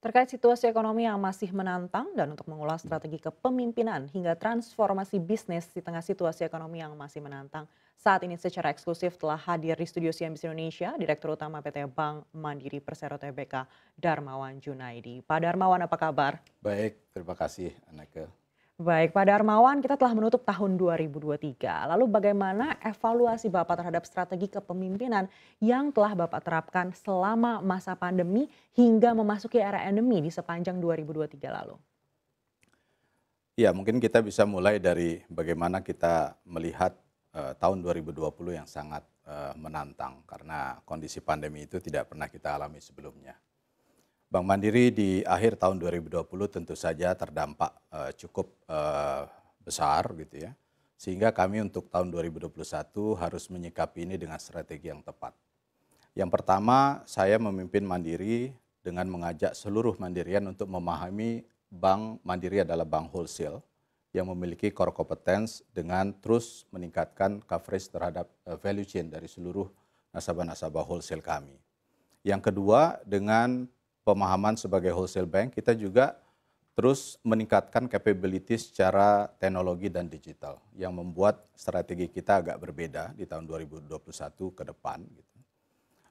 Terkait situasi ekonomi yang masih menantang dan untuk mengulas strategi kepemimpinan hingga transformasi bisnis di tengah situasi ekonomi yang masih menantang, saat ini secara eksklusif telah hadir di studio CNBC Indonesia Direktur Utama PT Bank Mandiri Persero TBK Darmawan Junaidi. Pak Darmawan apa kabar? Baik, terima kasih Anake. Baik, Pak Darmawan, kita telah menutup tahun 2023. Lalu bagaimana evaluasi Bapak terhadap strategi kepemimpinan yang telah Bapak terapkan selama masa pandemi hingga memasuki era endemi di sepanjang 2023 lalu? Ya, mungkin kita bisa mulai dari bagaimana kita melihat uh, tahun 2020 yang sangat uh, menantang karena kondisi pandemi itu tidak pernah kita alami sebelumnya. Bank Mandiri di akhir tahun 2020 tentu saja terdampak uh, cukup uh, besar gitu ya. Sehingga kami untuk tahun 2021 harus menyikapi ini dengan strategi yang tepat. Yang pertama, saya memimpin Mandiri dengan mengajak seluruh Mandirian untuk memahami Bank Mandiri adalah bank wholesale yang memiliki core competence dengan terus meningkatkan coverage terhadap eh, value chain dari seluruh nasabah-nasabah wholesale kami. Yang kedua, dengan pemahaman sebagai wholesale bank, kita juga terus meningkatkan capability secara teknologi dan digital yang membuat strategi kita agak berbeda di tahun 2021 ke depan. Gitu.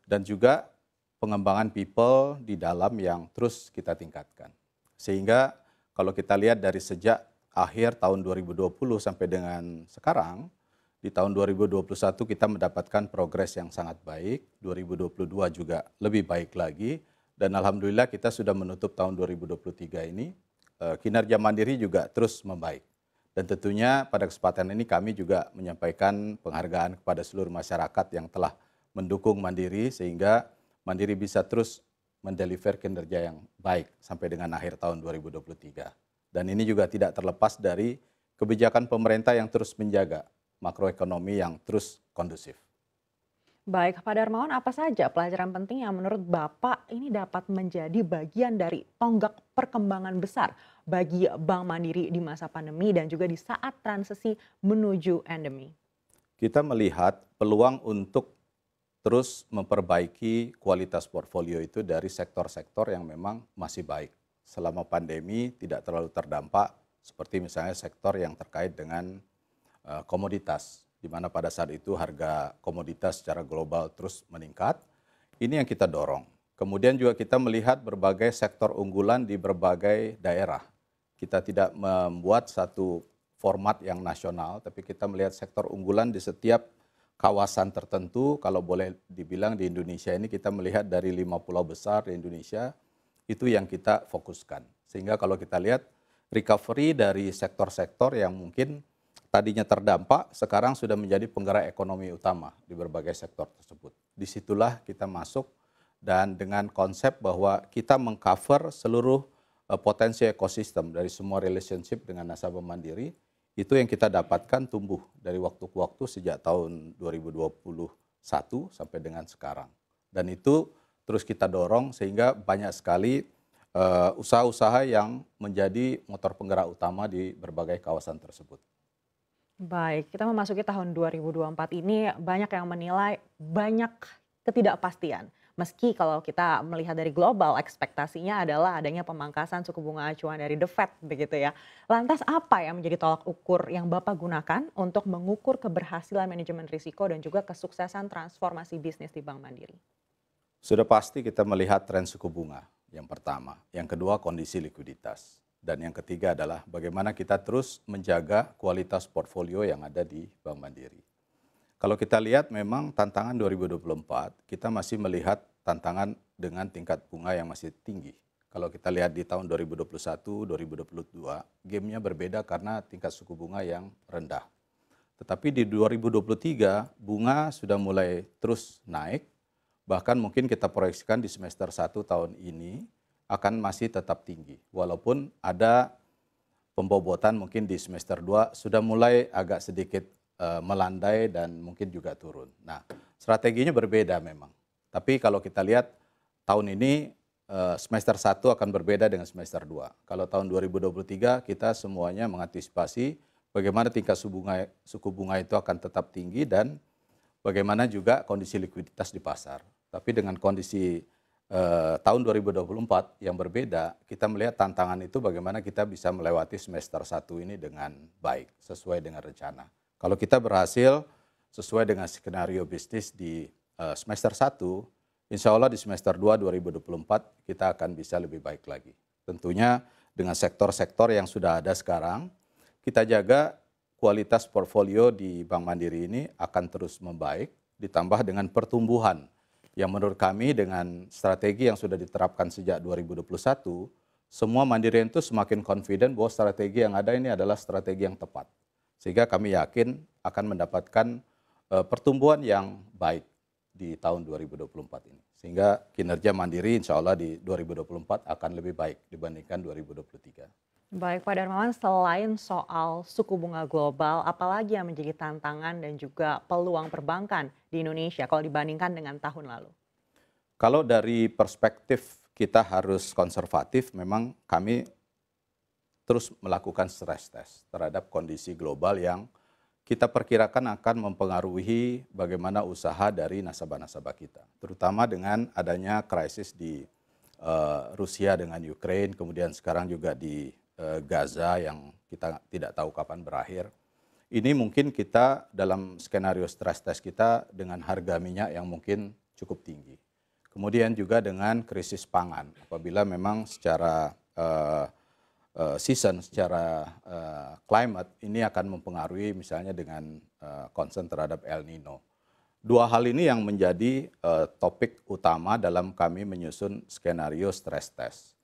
Dan juga pengembangan people di dalam yang terus kita tingkatkan. Sehingga kalau kita lihat dari sejak akhir tahun 2020 sampai dengan sekarang, di tahun 2021 kita mendapatkan progres yang sangat baik, 2022 juga lebih baik lagi, dan alhamdulillah kita sudah menutup tahun 2023 ini eh, kinerja Mandiri juga terus membaik. Dan tentunya pada kesempatan ini kami juga menyampaikan penghargaan kepada seluruh masyarakat yang telah mendukung Mandiri sehingga Mandiri bisa terus mendeliver kinerja yang baik sampai dengan akhir tahun 2023. Dan ini juga tidak terlepas dari kebijakan pemerintah yang terus menjaga makroekonomi yang terus kondusif. Baik, Pak Darmawan, apa saja pelajaran penting yang menurut Bapak ini dapat menjadi bagian dari tonggak perkembangan besar bagi Bank Mandiri di masa pandemi dan juga di saat transisi menuju endemi? Kita melihat peluang untuk terus memperbaiki kualitas portfolio itu dari sektor-sektor yang memang masih baik. Selama pandemi tidak terlalu terdampak, seperti misalnya sektor yang terkait dengan eh, komoditas di mana pada saat itu harga komoditas secara global terus meningkat. Ini yang kita dorong. Kemudian juga kita melihat berbagai sektor unggulan di berbagai daerah. Kita tidak membuat satu format yang nasional, tapi kita melihat sektor unggulan di setiap kawasan tertentu. Kalau boleh dibilang di Indonesia ini kita melihat dari lima pulau besar di Indonesia, itu yang kita fokuskan. Sehingga kalau kita lihat recovery dari sektor-sektor yang mungkin tadinya terdampak sekarang sudah menjadi penggerak ekonomi utama di berbagai sektor tersebut. Disitulah kita masuk dan dengan konsep bahwa kita mengcover seluruh eh, potensi ekosistem dari semua relationship dengan nasabah mandiri itu yang kita dapatkan tumbuh dari waktu ke waktu sejak tahun 2021 sampai dengan sekarang. Dan itu terus kita dorong sehingga banyak sekali eh, usaha-usaha yang menjadi motor penggerak utama di berbagai kawasan tersebut. Baik, kita memasuki tahun 2024 ini banyak yang menilai banyak ketidakpastian. Meski kalau kita melihat dari global ekspektasinya adalah adanya pemangkasan suku bunga acuan dari The Fed begitu ya. Lantas apa yang menjadi tolak ukur yang Bapak gunakan untuk mengukur keberhasilan manajemen risiko dan juga kesuksesan transformasi bisnis di Bank Mandiri? Sudah pasti kita melihat tren suku bunga yang pertama, yang kedua kondisi likuiditas. Dan yang ketiga adalah bagaimana kita terus menjaga kualitas portfolio yang ada di Bank Mandiri. Kalau kita lihat memang tantangan 2024, kita masih melihat tantangan dengan tingkat bunga yang masih tinggi. Kalau kita lihat di tahun 2021, 2022, gamenya berbeda karena tingkat suku bunga yang rendah. Tetapi di 2023, bunga sudah mulai terus naik, bahkan mungkin kita proyeksikan di semester 1 tahun ini akan masih tetap tinggi. Walaupun ada pembobotan mungkin di semester 2 sudah mulai agak sedikit uh, melandai dan mungkin juga turun. Nah, strateginya berbeda memang. Tapi kalau kita lihat tahun ini uh, semester 1 akan berbeda dengan semester 2. Kalau tahun 2023 kita semuanya mengantisipasi bagaimana tingkat suku bunga, suku bunga itu akan tetap tinggi dan bagaimana juga kondisi likuiditas di pasar. Tapi dengan kondisi eh, tahun 2024 yang berbeda, kita melihat tantangan itu bagaimana kita bisa melewati semester satu ini dengan baik, sesuai dengan rencana. Kalau kita berhasil sesuai dengan skenario bisnis di eh, semester 1, insya Allah di semester 2 2024 kita akan bisa lebih baik lagi. Tentunya dengan sektor-sektor yang sudah ada sekarang, kita jaga kualitas portfolio di Bank Mandiri ini akan terus membaik, ditambah dengan pertumbuhan yang menurut kami dengan strategi yang sudah diterapkan sejak 2021, semua Mandirian itu semakin confident bahwa strategi yang ada ini adalah strategi yang tepat. Sehingga kami yakin akan mendapatkan uh, pertumbuhan yang baik di tahun 2024 ini. Sehingga kinerja Mandiri insya Allah di 2024 akan lebih baik dibandingkan 2023. Baik Pak Darmawan, selain soal suku bunga global, apalagi yang menjadi tantangan dan juga peluang perbankan di Indonesia kalau dibandingkan dengan tahun lalu? Kalau dari perspektif kita harus konservatif, memang kami terus melakukan stress test terhadap kondisi global yang kita perkirakan akan mempengaruhi bagaimana usaha dari nasabah-nasabah kita, terutama dengan adanya krisis di uh, Rusia dengan Ukraine, kemudian sekarang juga di Eh, Gaza yang kita tidak tahu kapan berakhir. Ini mungkin kita dalam skenario stress test kita dengan harga minyak yang mungkin cukup tinggi. Kemudian juga dengan krisis pangan apabila memang secara uh, uh, season, secara uh, climate ini akan mempengaruhi misalnya dengan uh, concern terhadap El Nino. Dua hal ini yang menjadi uh, topik utama dalam kami menyusun skenario stress test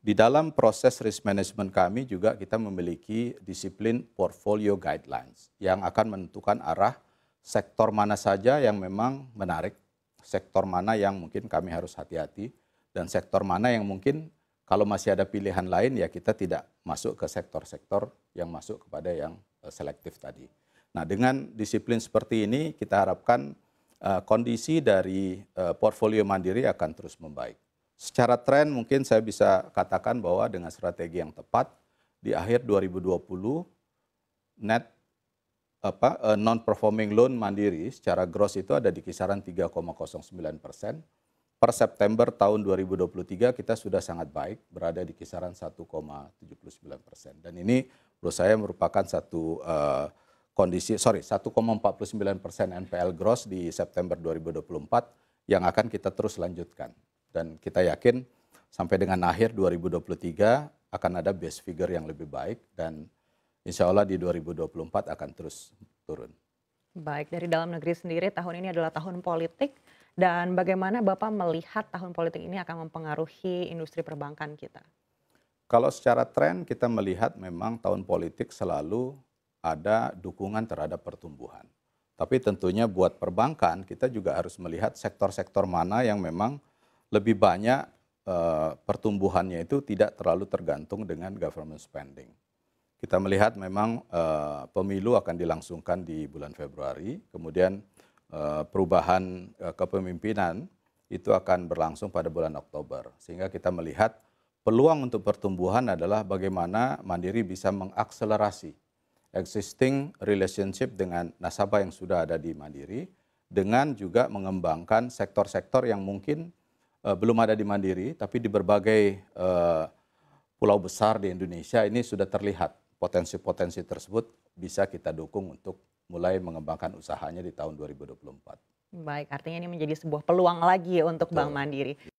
di dalam proses risk management kami juga kita memiliki disiplin portfolio guidelines yang akan menentukan arah sektor mana saja yang memang menarik, sektor mana yang mungkin kami harus hati-hati, dan sektor mana yang mungkin kalau masih ada pilihan lain ya kita tidak masuk ke sektor-sektor yang masuk kepada yang eh, selektif tadi. Nah dengan disiplin seperti ini kita harapkan uh, kondisi dari uh, portfolio mandiri akan terus membaik secara tren mungkin saya bisa katakan bahwa dengan strategi yang tepat di akhir 2020 net apa eh, non performing loan mandiri secara gross itu ada di kisaran 3,09 persen. Per September tahun 2023 kita sudah sangat baik berada di kisaran 1,79 persen dan ini menurut saya merupakan satu uh, kondisi sorry 1,49 persen NPL gross di September 2024 yang akan kita terus lanjutkan. Dan kita yakin sampai dengan akhir 2023 akan ada base figure yang lebih baik dan insya Allah di 2024 akan terus turun. Baik, dari dalam negeri sendiri tahun ini adalah tahun politik dan bagaimana Bapak melihat tahun politik ini akan mempengaruhi industri perbankan kita? Kalau secara tren kita melihat memang tahun politik selalu ada dukungan terhadap pertumbuhan. Tapi tentunya buat perbankan kita juga harus melihat sektor-sektor mana yang memang lebih banyak uh, pertumbuhannya itu tidak terlalu tergantung dengan government spending. Kita melihat memang uh, pemilu akan dilangsungkan di bulan Februari, kemudian uh, perubahan uh, kepemimpinan itu akan berlangsung pada bulan Oktober. Sehingga kita melihat peluang untuk pertumbuhan adalah bagaimana Mandiri bisa mengakselerasi existing relationship dengan nasabah yang sudah ada di Mandiri dengan juga mengembangkan sektor-sektor yang mungkin uh, belum ada di Mandiri, tapi di berbagai uh, pulau besar di Indonesia ini sudah terlihat potensi-potensi tersebut bisa kita dukung untuk mulai mengembangkan usahanya di tahun 2024. Baik, artinya ini menjadi sebuah peluang lagi ya untuk Betul. Bank Mandiri. Yeah.